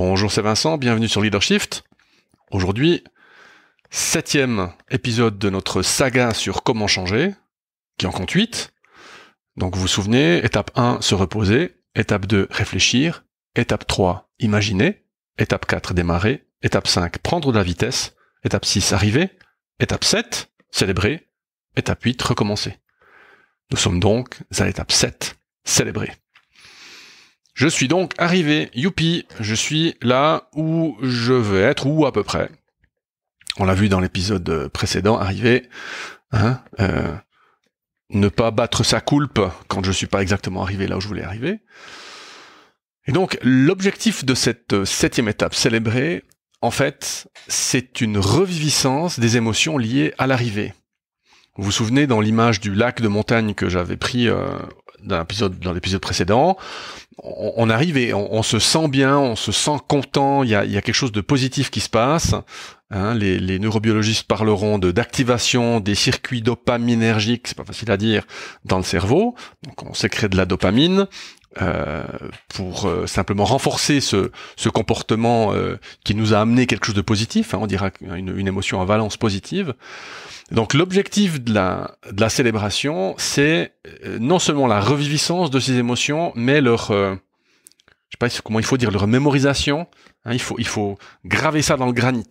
Bonjour, c'est Vincent, bienvenue sur Leadershift. Aujourd'hui, septième épisode de notre saga sur comment changer, qui en compte 8. Donc vous vous souvenez, étape 1, se reposer, étape 2, réfléchir, étape 3, imaginer, étape 4, démarrer, étape 5, prendre de la vitesse, étape 6, arriver, étape 7, célébrer, étape 8, recommencer. Nous sommes donc à l'étape 7, célébrer. Je suis donc arrivé, youpi, je suis là où je veux être, ou à peu près. On l'a vu dans l'épisode précédent, arriver, hein, euh, ne pas battre sa coulpe quand je suis pas exactement arrivé là où je voulais arriver. Et donc, l'objectif de cette euh, septième étape célébrée, en fait, c'est une reviviscence des émotions liées à l'arrivée. Vous vous souvenez dans l'image du lac de montagne que j'avais pris euh, dans l'épisode dans l'épisode précédent, on, arrive et on, se sent bien, on se sent content. Il y a, y a quelque chose de positif qui se passe. Hein, les, les, neurobiologistes parleront de d'activation des circuits dopaminergiques, c'est pas facile à dire, dans le cerveau. Donc on sécrète de la dopamine, euh, pour euh, simplement renforcer ce, ce comportement euh, qui nous a amené quelque chose de positif. Hein, on dira une, une, émotion en valence positive. Donc l'objectif de la, de la célébration, c'est euh, non seulement la reviviscence de ces émotions, mais leur je sais pas comment il faut dire, leur mémorisation. Hein, il, faut, il faut graver ça dans le granit.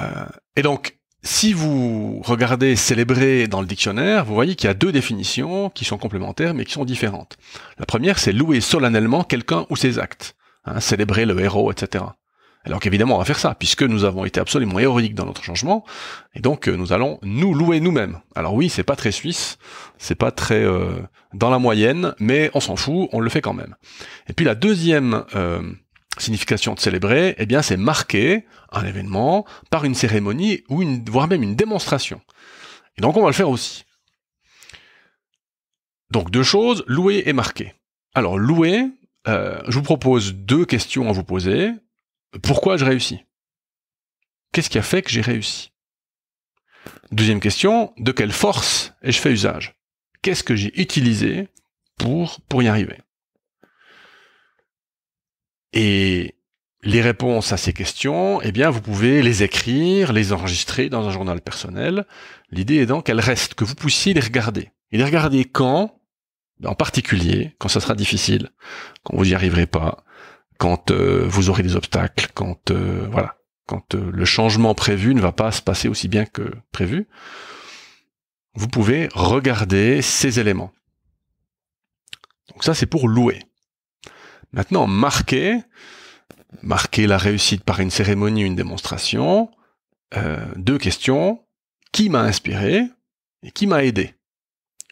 Euh, et donc, si vous regardez célébrer dans le dictionnaire, vous voyez qu'il y a deux définitions qui sont complémentaires mais qui sont différentes. La première, c'est louer solennellement quelqu'un ou ses actes, hein, célébrer le héros, etc. Alors qu'évidemment, on va faire ça, puisque nous avons été absolument héroïques dans notre changement, et donc euh, nous allons nous louer nous-mêmes. Alors oui, c'est pas très suisse, c'est pas très euh, dans la moyenne, mais on s'en fout, on le fait quand même. Et puis la deuxième euh, signification de célébrer, eh bien c'est marquer un événement par une cérémonie ou une, voire même une démonstration. Et donc on va le faire aussi. Donc deux choses, louer et marquer. Alors louer, euh, je vous propose deux questions à vous poser. Pourquoi je réussis Qu'est-ce qui a fait que j'ai réussi Deuxième question, de quelle force ai-je fait usage Qu'est-ce que j'ai utilisé pour, pour y arriver et les réponses à ces questions, eh bien, vous pouvez les écrire, les enregistrer dans un journal personnel. L'idée est donc qu'elles restent, que vous puissiez les regarder. Et les regarder quand En particulier, quand ça sera difficile, quand vous n'y arriverez pas, quand euh, vous aurez des obstacles, quand euh, voilà, quand euh, le changement prévu ne va pas se passer aussi bien que prévu. Vous pouvez regarder ces éléments. Donc ça, c'est pour louer. Maintenant, marquer, marquer la réussite par une cérémonie, une démonstration, euh, deux questions. Qui m'a inspiré et qui m'a aidé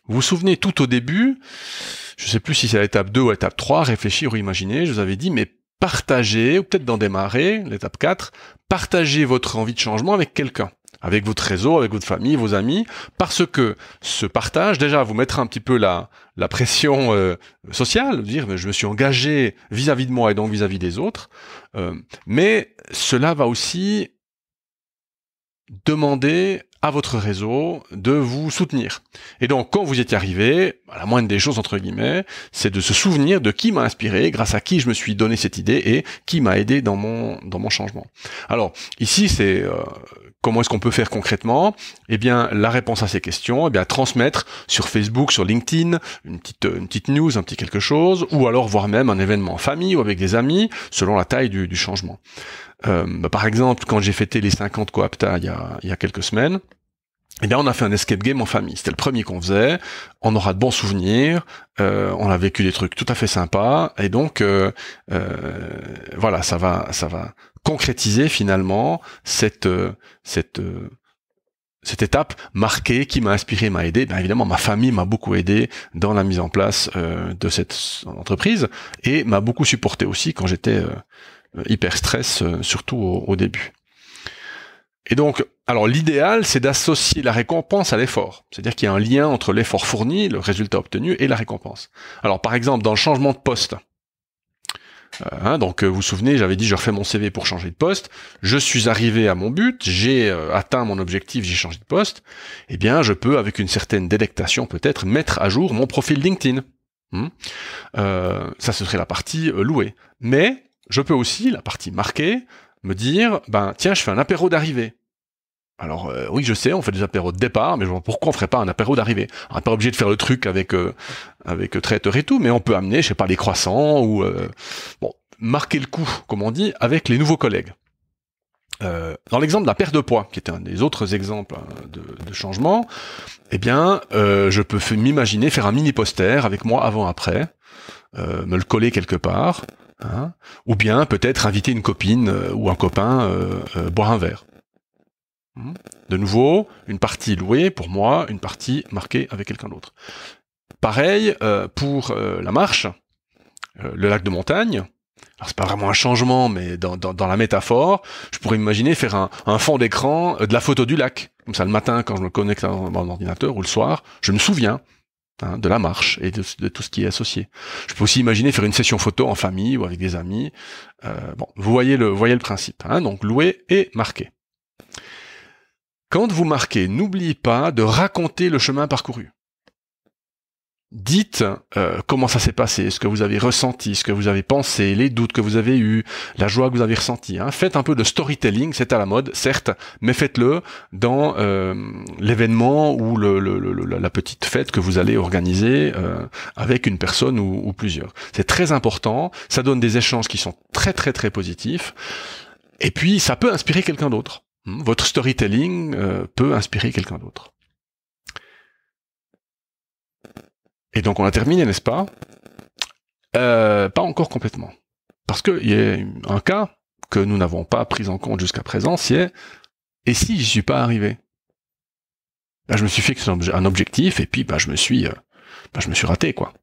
Vous vous souvenez tout au début, je ne sais plus si c'est l'étape 2 ou l'étape 3, réfléchir ou imaginer, je vous avais dit, mais partager ou peut-être d'en démarrer, l'étape 4, Partager votre envie de changement avec quelqu'un avec votre réseau, avec votre famille, vos amis, parce que ce partage, déjà, vous mettra un petit peu la, la pression euh, sociale, dire je me suis engagé vis-à-vis de moi et donc vis-à-vis des autres, euh, mais cela va aussi demander à votre réseau de vous soutenir. Et donc, quand vous y êtes arrivé, bah, la moindre des choses, entre guillemets, c'est de se souvenir de qui m'a inspiré, grâce à qui je me suis donné cette idée et qui m'a aidé dans mon, dans mon changement. Alors, ici, c'est euh, comment est-ce qu'on peut faire concrètement Eh bien, la réponse à ces questions, eh bien, transmettre sur Facebook, sur LinkedIn, une petite, euh, une petite news, un petit quelque chose, ou alors voire même un événement en famille ou avec des amis, selon la taille du, du changement. Euh, bah, par exemple, quand j'ai fêté les 50 Coapta il y a, quelques semaines, eh bien, on a fait un escape game en famille. C'était le premier qu'on faisait. On aura de bons souvenirs. Euh, on a vécu des trucs tout à fait sympas. Et donc, euh, voilà, ça va, ça va concrétiser finalement cette, cette, cette étape marquée qui m'a inspiré, m'a aidé. Bien évidemment, ma famille m'a beaucoup aidé dans la mise en place de cette entreprise et m'a beaucoup supporté aussi quand j'étais euh, hyper stress, euh, surtout au, début. Et donc, alors l'idéal, c'est d'associer la récompense à l'effort. C'est-à-dire qu'il y a un lien entre l'effort fourni, le résultat obtenu et la récompense. Alors par exemple, dans le changement de poste. Euh, hein, donc vous vous souvenez, j'avais dit je refais mon CV pour changer de poste, je suis arrivé à mon but, j'ai atteint mon objectif, j'ai changé de poste, eh bien je peux, avec une certaine délectation peut-être, mettre à jour mon profil LinkedIn. Hmm. ça, ce serait la partie louée. Mais je peux aussi, la partie marquée, me dire, ben tiens, je fais un apéro d'arrivée. Alors euh, oui, je sais, on fait des apéros de départ, mais pourquoi on ferait pas un apéro d'arrivée On n'est pas obligé de faire le truc avec euh, avec traiteur et tout, mais on peut amener, je sais pas, les croissants ou euh, marquer le coup, comme on dit, avec les nouveaux collègues. dans l'exemple de la paire de poids, qui est un des autres exemples hein, de, de changement, eh bien, je peux m'imaginer faire un mini poster avec moi avant après, me le coller quelque part, Hein, ou bien peut-être inviter une copine euh, ou un copain euh, euh, boire un verre. Hmm. de nouveau, une partie louée pour moi, une partie marquée avec quelqu'un d'autre. Pareil pour la marche, le lac de montagne. Alors c'est pas vraiment un changement, mais dans, dans, la métaphore, je pourrais imaginer faire un, un fond d'écran de la photo du lac. Comme ça, le matin, quand je me connecte à mon ordinateur, ou le soir, je me souviens Hein, de la marche et de, tout ce qui est associé. Je peux aussi imaginer faire une session photo en famille ou avec des amis. Euh, bon, vous voyez le, voyez le principe. Hein. donc louer et marquer. Quand vous marquez, n'oubliez pas de raconter le chemin parcouru dites euh, comment ça s'est passé, ce que vous avez ressenti, ce que vous avez pensé, les doutes que vous avez eus, la joie que vous avez ressentie. Hein. Faites un peu de storytelling, c'est à la mode, certes, mais faites-le dans euh, l'événement ou le, la petite fête que vous allez organiser euh, avec une personne ou plusieurs. C'est très important, ça donne des échanges qui sont très très très positifs, et puis ça peut inspirer quelqu'un d'autre. Hmm, votre storytelling peut inspirer quelqu'un d'autre. Et donc on a terminé, n'est-ce pas euh, Pas encore complètement. Parce qu'il y a un cas que nous n'avons pas pris en compte jusqu'à présent, c'est et si je suis pas arrivé bah, Je me suis fixé un objectif et puis bah, je, me suis, euh, bah, je me suis raté, quoi.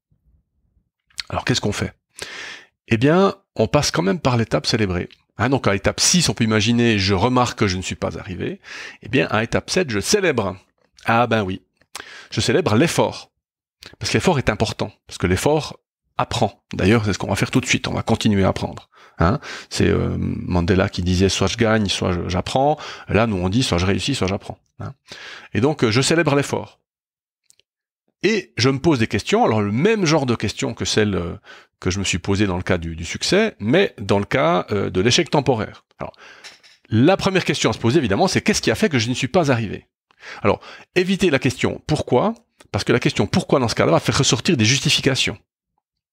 Alors qu'est-ce qu'on fait Eh bien, on passe quand même par l'étape célébrée. Hein, donc à l'étape 6, on peut imaginer, je remarque que je ne suis pas arrivé. Eh bien, à étape 7, je célèbre. Ah ben oui, je célèbre l'effort. Parce que l'effort est important, parce que l'effort apprend. D'ailleurs, c'est ce qu'on va faire tout de suite, on va continuer à apprendre. Hein c'est euh, Mandela qui disait soit je gagne, soit j'apprends. Là, nous on dit soit je réussis, soit j'apprends. Hein et donc, euh, je célèbre l'effort. Et je me pose des questions, alors le même genre de questions que celles euh, que je me suis posées dans le cas du, succès, mais dans le cas de l'échec temporaire. Alors, la première question à se poser, évidemment, c'est qu'est-ce qui a fait que je n'y suis pas arrivé alors, évitez la question pourquoi, parce que la question pourquoi dans ce cas-là va faire ressortir des justifications.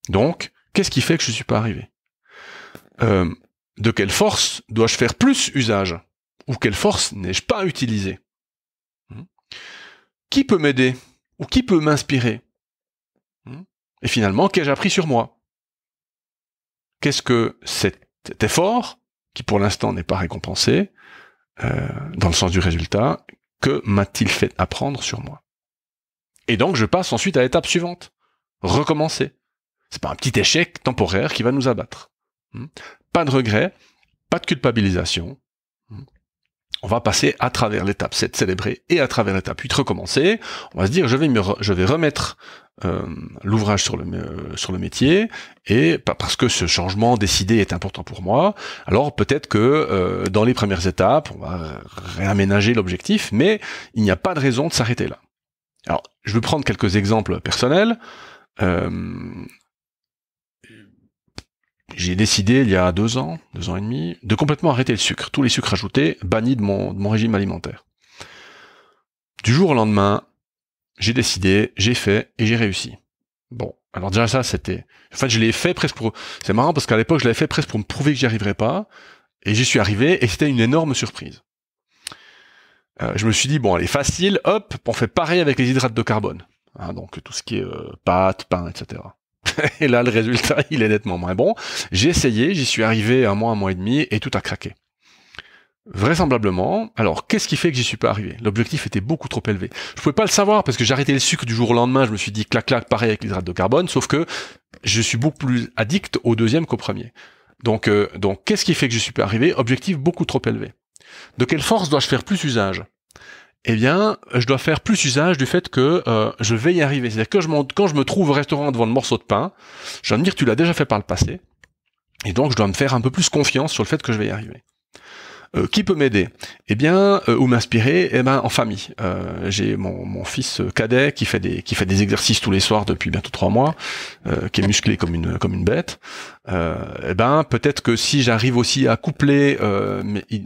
Donc, qu'est-ce qui fait que je ne suis pas arrivé euh, De quelle force dois-je faire plus usage Ou quelle force n'ai-je pas utilisée hmm Qui peut m'aider Ou qui peut m'inspirer hmm Et finalement, qu'ai-je appris sur moi Qu'est-ce que cet effort, qui pour l'instant n'est pas récompensé, euh, dans le sens du résultat, que m'a-t-il fait apprendre sur moi Et donc je passe ensuite à l'étape suivante, recommencer. C'est pas un petit échec temporaire qui va nous abattre. Hmm pas de regret, pas de culpabilisation. Hmm On va passer à travers l'étape 7 célébrer et à travers l'étape 8 recommencer. On va se dire je vais, me je vais remettre euh, l'ouvrage sur le euh, sur le métier et parce que ce changement décidé est important pour moi alors peut-être que euh, dans les premières étapes on va réaménager l'objectif mais il n'y a pas de raison de s'arrêter là alors je vais prendre quelques exemples personnels j'ai décidé il y a deux ans deux ans et demi de complètement arrêter le sucre tous les sucres ajoutés bannis de mon régime alimentaire du jour au lendemain j'ai décidé, j'ai fait et j'ai réussi. Bon, alors déjà ça, c'était... En fait, je l'ai fait presque pour... C'est marrant parce qu'à l'époque, je l'avais fait presque pour me prouver que j'y arriverais pas. Et j'y suis arrivé et c'était une énorme surprise. Euh, je me suis dit, bon, est facile, hop, on fait pareil avec les hydrates de carbone. Hein, donc tout ce qui est euh, pâte, pain, etc. et là, le résultat, il est nettement moins bon. J'ai essayé, j'y suis arrivé un mois, un mois et demi, et tout a craqué. Vraisemblablement. Alors, qu'est-ce qui fait que j'y suis pas arrivé L'objectif était beaucoup trop élevé. Je pouvais pas le savoir parce que j'arrêtais le sucre du jour au lendemain. Je me suis dit clac clac, pareil avec l'hydrate de carbone, sauf que je suis beaucoup plus addict au deuxième qu'au premier. Donc, euh, donc, qu'est-ce qui fait que j'y suis pas arrivé Objectif beaucoup trop élevé. De quelle force dois-je faire plus usage eh bien, je dois faire plus usage du fait que euh, je vais y arriver. C'est-à-dire que je quand je me trouve au restaurant devant le morceau de pain, je dois me dire tu l'as déjà fait par le passé, et donc je dois me faire un peu plus confiance sur le fait que je vais y arriver. Euh, qui peut m'aider Eh bien, euh, ou m'inspirer Eh ben, en famille. Euh, j'ai mon, mon, fils euh, cadet qui fait des qui fait des exercices tous les soirs depuis bientôt trois mois, qui est musclé comme une comme une bête. eh ben, peut-être que si j'arrive aussi à coupler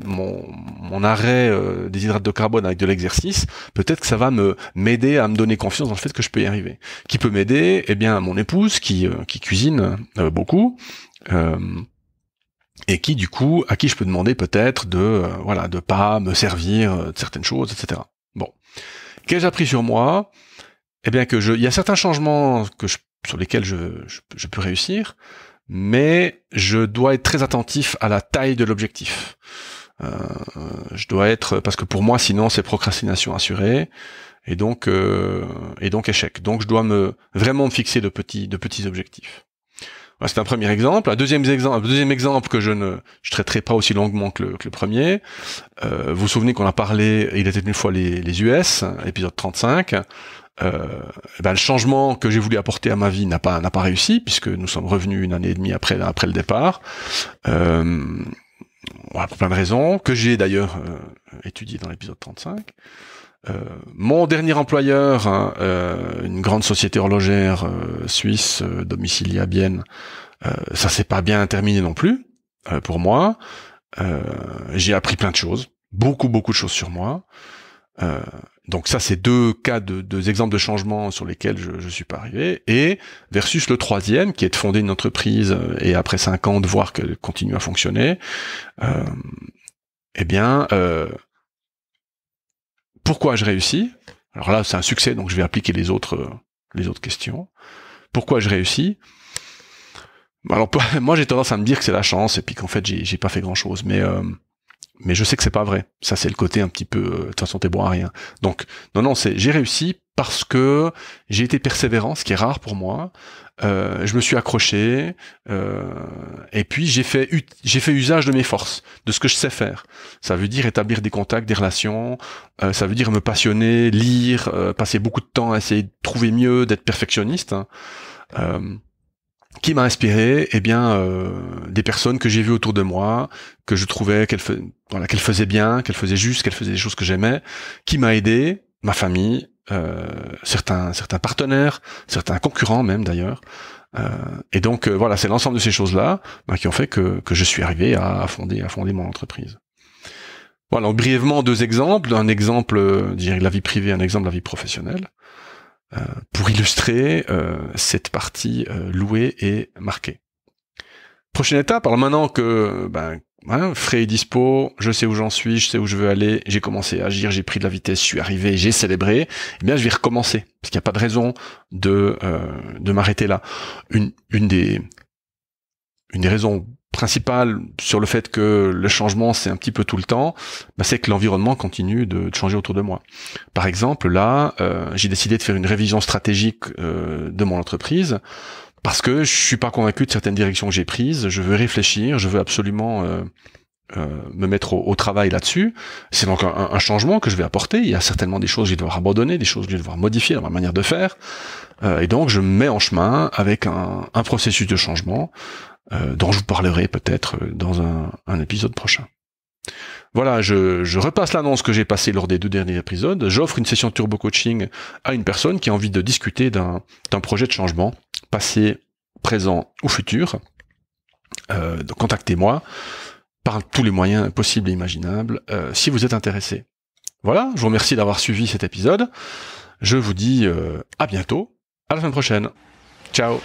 mon, mon arrêt des hydrates de carbone avec de l'exercice, peut-être que ça va me m'aider à me donner confiance dans le fait que je peux y arriver. Qui peut m'aider Eh bien, mon épouse qui qui cuisine beaucoup. Euh, et qui du coup à qui je peux demander peut-être de euh, voilà de pas me servir euh, de certaines choses, etc. Bon, qu'ai-je appris sur moi Eh bien que je, il y a certains changements que sur lesquels je, peux réussir, mais je dois être très attentif à la taille de l'objectif. Euh, je dois être parce que pour moi sinon c'est procrastination assurée et donc et donc échec. Donc je dois me vraiment me fixer de petits de petits objectifs. Bah, c'est un premier exemple. Un deuxième exemple, un deuxième exemple que je ne je traiterai pas aussi longuement que le, premier. Euh, vous vous souvenez qu'on a parlé, il était une fois les, les US, épisode 35. Euh, ben le changement que j'ai voulu apporter à ma vie n'a pas n'a pas réussi puisque nous sommes revenus une année et demie après après le départ. voilà, euh, pour plein de raisons que j'ai d'ailleurs étudié dans l'épisode 35. Euh, mon dernier employeur, hein, euh, une grande société horlogère euh, suisse domiciliée à Bienne, ça s'est pas bien terminé non plus pour moi. J'ai appris plein de choses, beaucoup beaucoup de choses sur moi. donc ça, c'est deux cas de deux exemples de changements sur lesquels je, je suis pas arrivé. Et versus le troisième, qui est de fonder une entreprise et après cinq ans de voir qu'elle continue à fonctionner, euh, eh bien, euh, pourquoi je réussis Alors là, c'est un succès, donc je vais appliquer les autres, euh, les autres questions. Pourquoi je réussis bah Alors moi, j'ai tendance à me dire que c'est la chance et puis qu'en fait, j'ai pas fait grand chose. Mais euh, mais je sais que c'est pas vrai. Ça, c'est le côté un petit peu. Euh, de toute façon, t'es bon à rien. Donc non, non, c'est j'ai réussi parce que j'ai été persévérant, ce qui est rare pour moi. Euh, je me suis accroché euh, et puis j'ai fait j'ai fait usage de mes forces, de ce que je sais faire. Ça veut dire établir des contacts, des relations. Euh, ça veut dire me passionner, lire, passer beaucoup de temps à essayer de trouver mieux, d'être perfectionniste. Hein. qui m'a inspiré, eh bien, des personnes que j'ai vues autour de moi, que je trouvais qu'elles qu'elles faisaient bien, qu'elles faisaient juste, qu'elles faisaient des choses que j'aimais, qui m'a aidé, ma famille, euh, certains, certains partenaires, certains concurrents même d'ailleurs. Euh, et donc euh, voilà, c'est l'ensemble de ces choses-là bah, qui ont fait que, je suis arrivé à, fonder, à fonder mon entreprise. Voilà, donc brièvement deux exemples. Un exemple, de la vie privée, un exemple de la vie professionnelle. pour illustrer cette partie louée et marquée. Prochaine étape, alors maintenant que, ben, Hein, frais et dispo, je sais où j'en suis, je sais où je veux aller, j'ai commencé à agir, j'ai pris de la vitesse, je suis arrivé, j'ai célébré, eh bien je vais recommencer, parce qu'il n'y a pas de raison de, euh, de m'arrêter là. Une, une, des, une des raisons principales sur le fait que le changement c'est un petit peu tout le temps, bah, c'est que l'environnement continue de, changer autour de moi. Par exemple, là, euh, j'ai décidé de faire une révision stratégique euh, de mon entreprise parce que je suis pas convaincu de certaines directions que j'ai prises. Je veux réfléchir, je veux absolument euh, euh, me mettre au, travail là-dessus. C'est donc un, changement que je vais apporter. Il y a certainement des choses que je vais devoir abandonner, des choses que je vais devoir modifier dans ma manière de faire. Euh, et donc je me mets en chemin avec un, processus de changement dont je vous parlerai peut-être dans un, épisode prochain. Voilà, je, je repasse l'annonce que j'ai passée lors des deux derniers épisodes. J'offre une session turbo coaching à une personne qui a envie de discuter d'un projet de changement passé, présent ou futur. Euh, contactez-moi par tous les moyens possibles et imaginables euh, si vous êtes intéressé. Voilà, je vous remercie d'avoir suivi cet épisode. Je vous dis euh, à bientôt, à la semaine prochaine. Ciao